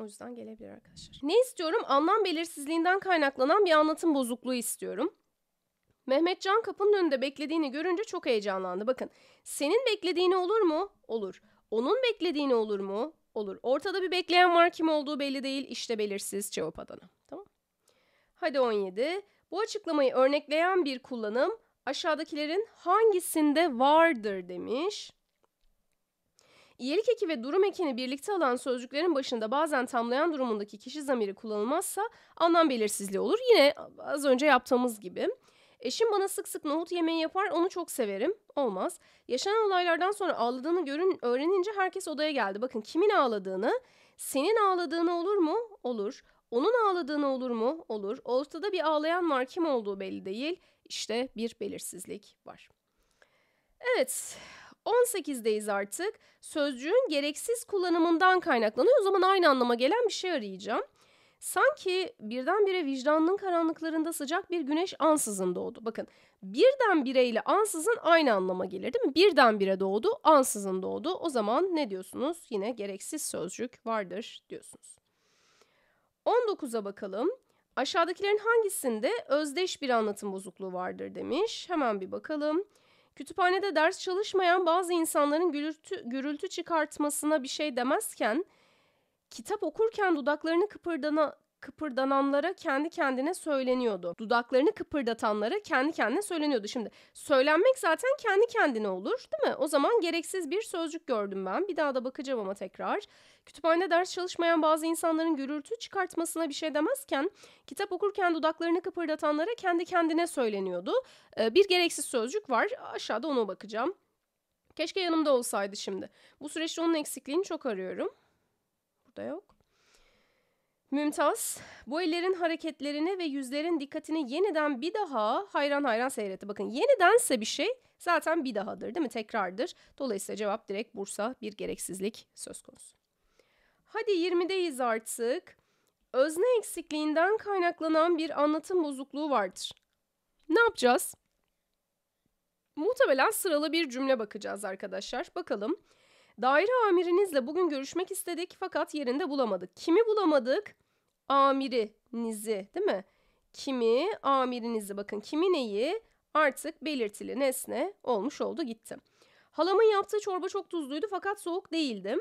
O yüzden gelebilir arkadaşlar. Ne istiyorum? Anlam belirsizliğinden kaynaklanan bir anlatım bozukluğu istiyorum. Mehmet Can kapının önünde beklediğini görünce çok heyecanlandı. Bakın senin beklediğini olur mu? Olur. Onun beklediğini olur mu? Olur. Ortada bir bekleyen var kim olduğu belli değil. İşte belirsiz cevap adana. Tamam. Hadi 17. Bu açıklamayı örnekleyen bir kullanım aşağıdakilerin hangisinde vardır demiş. İyilik eki ve durum ekini birlikte alan sözcüklerin başında bazen tamlayan durumundaki kişi zamiri kullanılmazsa anlam belirsizliği olur. Yine az önce yaptığımız gibi. Eşim bana sık sık nohut yemeği yapar, onu çok severim. Olmaz. Yaşanan olaylardan sonra ağladığını görün, öğrenince herkes odaya geldi. Bakın kimin ağladığını, senin ağladığını olur mu? Olur. Onun ağladığını olur mu? Olur. Ortada bir ağlayan var, kim olduğu belli değil. İşte bir belirsizlik var. Evet, 18'deyiz artık. Sözcüğün gereksiz kullanımından kaynaklanıyor. O zaman aynı anlama gelen bir şey arayacağım. Sanki birdenbire vicdanının karanlıklarında sıcak bir güneş ansızın doğdu. Bakın birdenbire ile ansızın aynı anlama gelir değil mi? Birdenbire doğdu, ansızın doğdu. O zaman ne diyorsunuz? Yine gereksiz sözcük vardır diyorsunuz. 19'a bakalım. Aşağıdakilerin hangisinde özdeş bir anlatım bozukluğu vardır demiş. Hemen bir bakalım. Kütüphanede ders çalışmayan bazı insanların gürültü, gürültü çıkartmasına bir şey demezken kitap okurken dudaklarını kıpırdana, kıpırdananlara kendi kendine söyleniyordu. Dudaklarını kıpırdatanlara kendi kendine söyleniyordu. Şimdi söylenmek zaten kendi kendine olur değil mi? O zaman gereksiz bir sözcük gördüm ben. Bir daha da bakacağım ama tekrar. Kütüphanede ders çalışmayan bazı insanların gürültü çıkartmasına bir şey demezken kitap okurken dudaklarını kıpırdatanlara kendi kendine söyleniyordu. Ee, bir gereksiz sözcük var. Aşağıda ona bakacağım. Keşke yanımda olsaydı şimdi. Bu süreçte onun eksikliğini çok arıyorum. Burada yok. Mümtaz, bu ellerin hareketlerini ve yüzlerin dikkatini yeniden bir daha hayran hayran seyretti. Bakın yenidense bir şey zaten bir dahadır değil mi? Tekrardır. Dolayısıyla cevap direkt Bursa bir gereksizlik söz konusu. Hadi 20'deyiz artık. Özne eksikliğinden kaynaklanan bir anlatım bozukluğu vardır. Ne yapacağız? Muhtemelen sıralı bir cümle bakacağız arkadaşlar. Bakalım. Daire amirinizle bugün görüşmek istedik fakat yerinde bulamadık. Kimi bulamadık? Amirinizi değil mi? Kimi amirinizi bakın kimi neyi artık belirtili nesne olmuş oldu gitti. Halamın yaptığı çorba çok tuzluydu fakat soğuk değildim.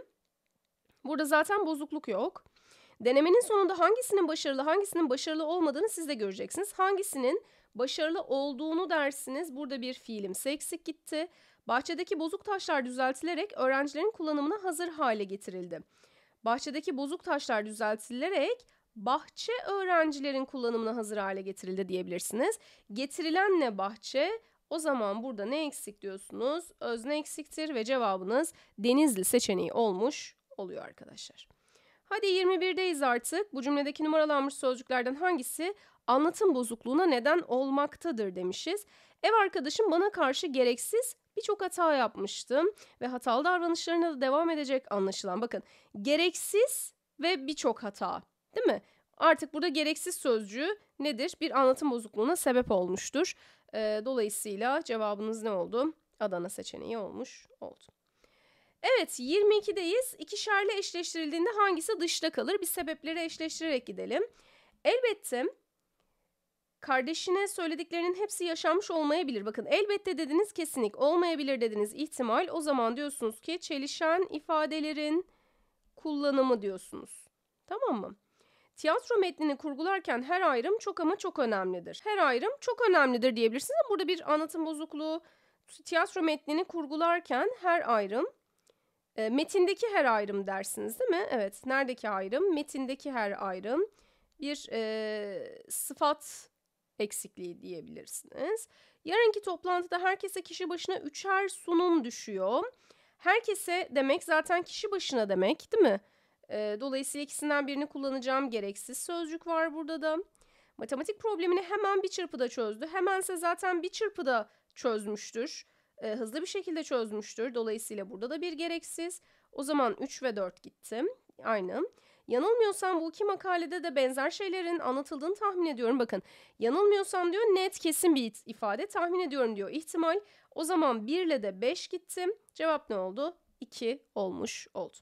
Burada zaten bozukluk yok. Denemenin sonunda hangisinin başarılı hangisinin başarılı olmadığını siz de göreceksiniz. Hangisinin başarılı olduğunu dersiniz. Burada bir fiilim eksik gitti. Bahçedeki bozuk taşlar düzeltilerek öğrencilerin kullanımına hazır hale getirildi. Bahçedeki bozuk taşlar düzeltilerek bahçe öğrencilerin kullanımına hazır hale getirildi diyebilirsiniz. Getirilen ne bahçe o zaman burada ne eksik diyorsunuz? Özne eksiktir ve cevabınız denizli seçeneği olmuş oluyor arkadaşlar. Hadi 21'deyiz artık. Bu cümledeki numaralanmış sözcüklerden hangisi anlatım bozukluğuna neden olmaktadır demişiz. Ev arkadaşım bana karşı gereksiz birçok hata yapmıştım ve hatalı davranışlarına da devam edecek anlaşılan. Bakın gereksiz ve birçok hata değil mi? Artık burada gereksiz sözcüğü nedir? Bir anlatım bozukluğuna sebep olmuştur. E, dolayısıyla cevabınız ne oldu? Adana seçeneği olmuş oldu. Evet 22'deyiz. İkişerli eşleştirildiğinde hangisi dışta kalır? Bir sebepleri eşleştirerek gidelim. Elbette kardeşine söylediklerinin hepsi yaşanmış olmayabilir. Bakın elbette dediniz kesinlik olmayabilir dediniz ihtimal. O zaman diyorsunuz ki çelişen ifadelerin kullanımı diyorsunuz. Tamam mı? Tiyatro metnini kurgularken her ayrım çok ama çok önemlidir. Her ayrım çok önemlidir diyebilirsiniz ama burada bir anlatım bozukluğu tiyatro metnini kurgularken her ayrım e, metindeki her ayrım dersiniz değil mi? Evet. Neredeki ayrım? Metindeki her ayrım bir e, sıfat eksikliği diyebilirsiniz. Yarınki toplantıda herkese kişi başına üçer sunum düşüyor. Herkese demek zaten kişi başına demek değil mi? E, dolayısıyla ikisinden birini kullanacağım gereksiz sözcük var burada da. Matematik problemini hemen bir çırpıda çözdü. Hemense zaten bir çırpıda çözmüştür. E, hızlı bir şekilde çözmüştür. Dolayısıyla burada da bir gereksiz. O zaman 3 ve 4 gittim. Aynı. Yanılmıyorsam bu iki makalede de benzer şeylerin anlatıldığını tahmin ediyorum. Bakın yanılmıyorsam diyor net kesin bir ifade tahmin ediyorum diyor. İhtimal o zaman 1 ile de 5 gittim. Cevap ne oldu? 2 olmuş oldu.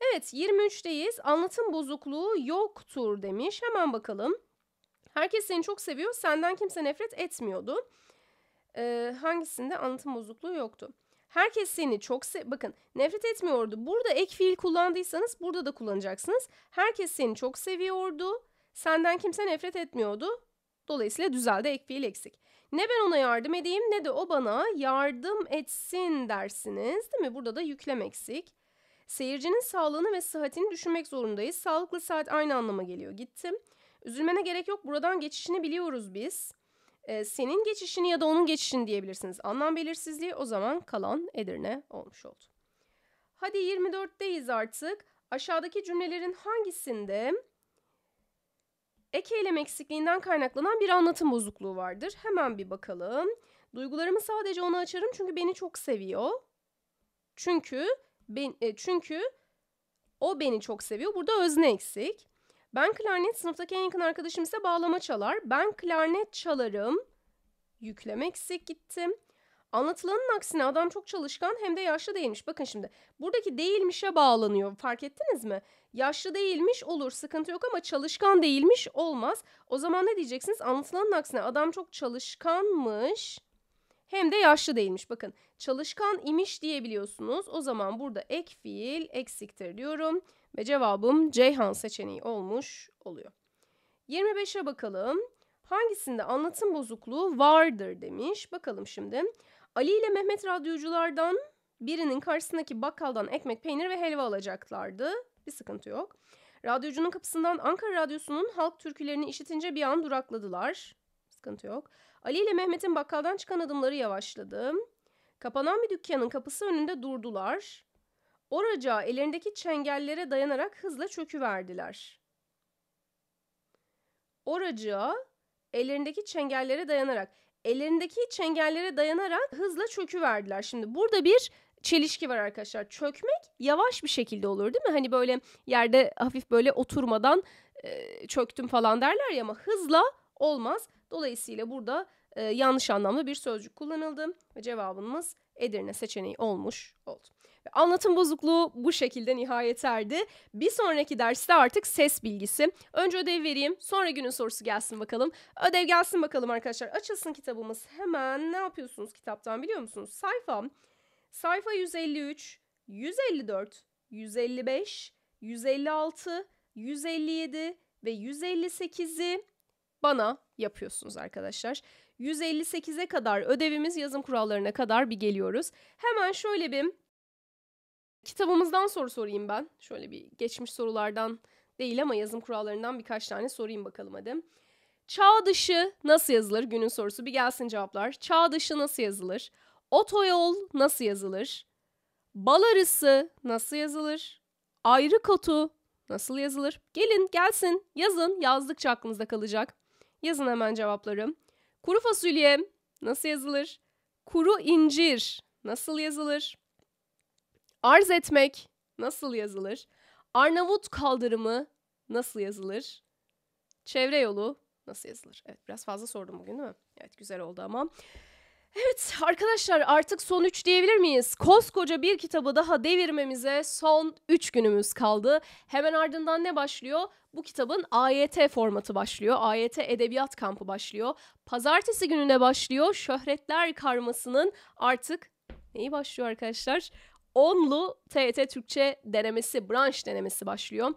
Evet 23'teyiz. Anlatım bozukluğu yoktur demiş. Hemen bakalım. Herkes seni çok seviyor. Senden kimse nefret etmiyordu. Ee, hangisinde anlatım bozukluğu yoktu? Herkes seni çok se bakın nefret etmiyordu. Burada ek fiil kullandıysanız burada da kullanacaksınız. Herkes seni çok seviyordu. Senden kimse nefret etmiyordu. Dolayısıyla düzeldi ek fiil eksik. Ne ben ona yardım edeyim ne de o bana yardım etsin dersiniz değil mi? Burada da yüklem eksik. Seyircinin sağlığını ve sıhhatini düşünmek zorundayız. Sağlıklı saat aynı anlama geliyor. Gittim. Üzülmene gerek yok. Buradan geçişini biliyoruz biz. E, senin geçişini ya da onun geçişini diyebilirsiniz. Anlam belirsizliği o zaman kalan Edirne olmuş oldu. Hadi 24'teyiz artık. Aşağıdaki cümlelerin hangisinde ek eylem eksikliğinden kaynaklanan bir anlatım bozukluğu vardır? Hemen bir bakalım. Duygularımı sadece ona açarım çünkü beni çok seviyor. Çünkü ben, e, çünkü o beni çok seviyor. Burada özne eksik. Ben klarnet sınıftaki en yakın arkadaşım ise bağlama çalar. Ben klarnet çalarım. Yükleme eksik gittim. Anlatılanın aksine adam çok çalışkan hem de yaşlı değilmiş. Bakın şimdi buradaki değilmişe bağlanıyor fark ettiniz mi? Yaşlı değilmiş olur sıkıntı yok ama çalışkan değilmiş olmaz. O zaman ne diyeceksiniz? Anlatılanın aksine adam çok çalışkanmış hem de yaşlı değilmiş. Bakın çalışkan imiş diyebiliyorsunuz. O zaman burada ek fiil eksiktir diyorum. Ve cevabım Ceyhan seçeneği olmuş oluyor. 25'e bakalım. Hangisinde anlatım bozukluğu vardır demiş. Bakalım şimdi. Ali ile Mehmet radyoculardan birinin karşısındaki bakkaldan ekmek, peynir ve helva alacaklardı. Bir sıkıntı yok. Radyocunun kapısından Ankara Radyosu'nun halk türkülerini işitince bir an durakladılar. Sıkıntı yok. Ali ile Mehmet'in bakkaldan çıkan adımları yavaşladı. Kapanan bir dükkanın kapısı önünde durdular. Oracağı ellerindeki çengellere dayanarak hızla çöküverdiler. Oracağı ellerindeki çengellere dayanarak ellerindeki çengellere dayanarak hızla çöküverdiler. Şimdi burada bir çelişki var arkadaşlar. Çökmek yavaş bir şekilde olur değil mi? Hani böyle yerde hafif böyle oturmadan e, çöktüm falan derler ya ama hızla olmaz. Dolayısıyla burada e, yanlış anlamlı bir sözcük kullanıldı ve cevabımız Edirne seçeneği olmuş oldu. Ve anlatım bozukluğu bu şekilde nihayet erdi. Bir sonraki derste artık ses bilgisi. Önce ödev vereyim sonra günün sorusu gelsin bakalım. Ödev gelsin bakalım arkadaşlar. Açılsın kitabımız hemen. Ne yapıyorsunuz kitaptan biliyor musunuz? Sayfa. Sayfa 153, 154, 155, 156, 157 ve 158'i bana yapıyorsunuz arkadaşlar. 158'e kadar ödevimiz yazım kurallarına kadar bir geliyoruz. Hemen şöyle bir kitabımızdan soru sorayım ben. Şöyle bir geçmiş sorulardan değil ama yazım kurallarından birkaç tane sorayım bakalım hadi. Çağ dışı nasıl yazılır? Günün sorusu bir gelsin cevaplar. Çağ dışı nasıl yazılır? Otoyol nasıl yazılır? Bal arısı nasıl yazılır? Ayrı kotu nasıl yazılır? Gelin gelsin yazın yazdıkça aklınızda kalacak. Yazın hemen cevaplarım. Kuru fasulye nasıl yazılır? Kuru incir nasıl yazılır? Arz etmek nasıl yazılır? Arnavut kaldırımı nasıl yazılır? Çevre yolu nasıl yazılır? Evet biraz fazla sordum bugün değil mi? Evet güzel oldu ama. Evet arkadaşlar artık son 3 diyebilir miyiz? Koskoca bir kitabı daha devirmemize son 3 günümüz kaldı. Hemen ardından ne başlıyor? Bu kitabın AYT formatı başlıyor. AYT Edebiyat Kampı başlıyor. Pazartesi gününe başlıyor. Şöhretler Karması'nın artık neyi başlıyor arkadaşlar? Onlu TET Türkçe denemesi, branş denemesi başlıyor.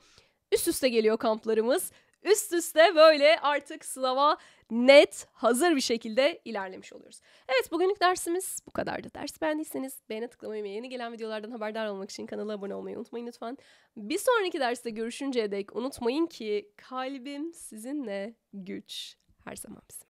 Üst üste geliyor kamplarımız üst üste böyle artık sınava net, hazır bir şekilde ilerlemiş oluyoruz. Evet bugünlük dersimiz bu kadardı. Ders beğendiyseniz beğene tıklamayı ve yeni gelen videolardan haberdar olmak için kanala abone olmayı unutmayın lütfen. Bir sonraki derste görüşünceye dek unutmayın ki kalbim sizinle güç her zaman bizim.